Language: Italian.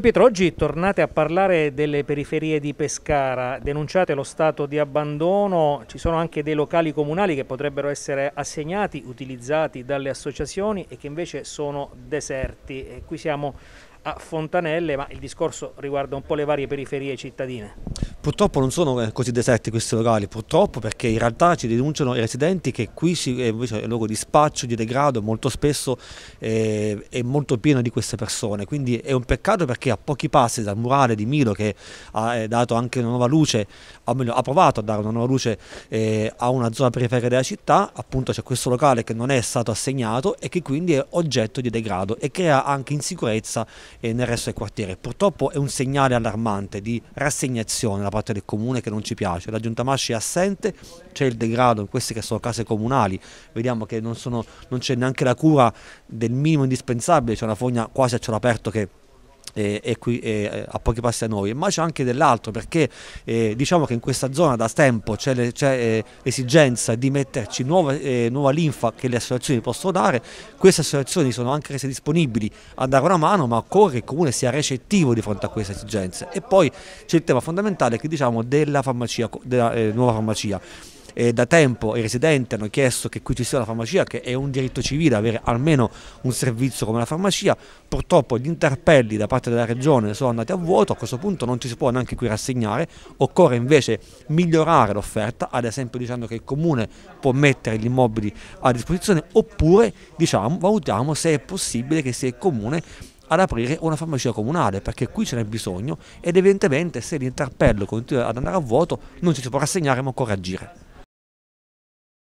Pietro, oggi tornate a parlare delle periferie di Pescara, denunciate lo stato di abbandono, ci sono anche dei locali comunali che potrebbero essere assegnati, utilizzati dalle associazioni e che invece sono deserti. E qui siamo a Fontanelle, ma il discorso riguarda un po' le varie periferie cittadine. Purtroppo non sono eh, così deserti questi locali, purtroppo perché in realtà ci denunciano i residenti che qui è eh, invece è un luogo di spaccio, di degrado, molto spesso è, eh, è molto pieno di queste persone, quindi è un peccato perché a pochi passi dal murale di Milo che ha dato anche una nuova luce, o meglio ha provato a dare una nuova luce eh, a una zona periferica della città, appunto c'è questo locale che non è stato assegnato e che quindi è oggetto di degrado e crea anche insicurezza eh, nel resto del quartiere. Purtroppo è un segnale allarmante di rassegnazione parte del comune che non ci piace, la giunta Masci è assente, c'è il degrado in queste che sono case comunali, vediamo che non, non c'è neanche la cura del minimo indispensabile, c'è una fogna quasi a cielo aperto che è, qui, è a pochi passi da noi, ma c'è anche dell'altro perché eh, diciamo che in questa zona da tempo c'è, eh, l'esigenza le, eh, di metterci nuova, eh, nuova, linfa che le associazioni possono dare, queste associazioni sono anche rese disponibili a dare una mano ma occorre che il comune sia recettivo di fronte a queste esigenze e poi c'è il tema fondamentale che diciamo della, farmacia, della eh, nuova farmacia eh, da tempo i residenti hanno chiesto che qui ci sia la farmacia, che è un diritto civile avere almeno un servizio come la farmacia, purtroppo gli interpelli da parte della regione sono andati a vuoto, a questo punto non ci si può neanche qui rassegnare, occorre invece migliorare l'offerta, ad esempio dicendo che il comune può mettere gli immobili a disposizione oppure diciamo, valutiamo se è possibile che sia il comune ad aprire una farmacia comunale perché qui ce n'è bisogno ed evidentemente se l'interpello continua ad andare a vuoto non ci si può rassegnare ma occorre agire.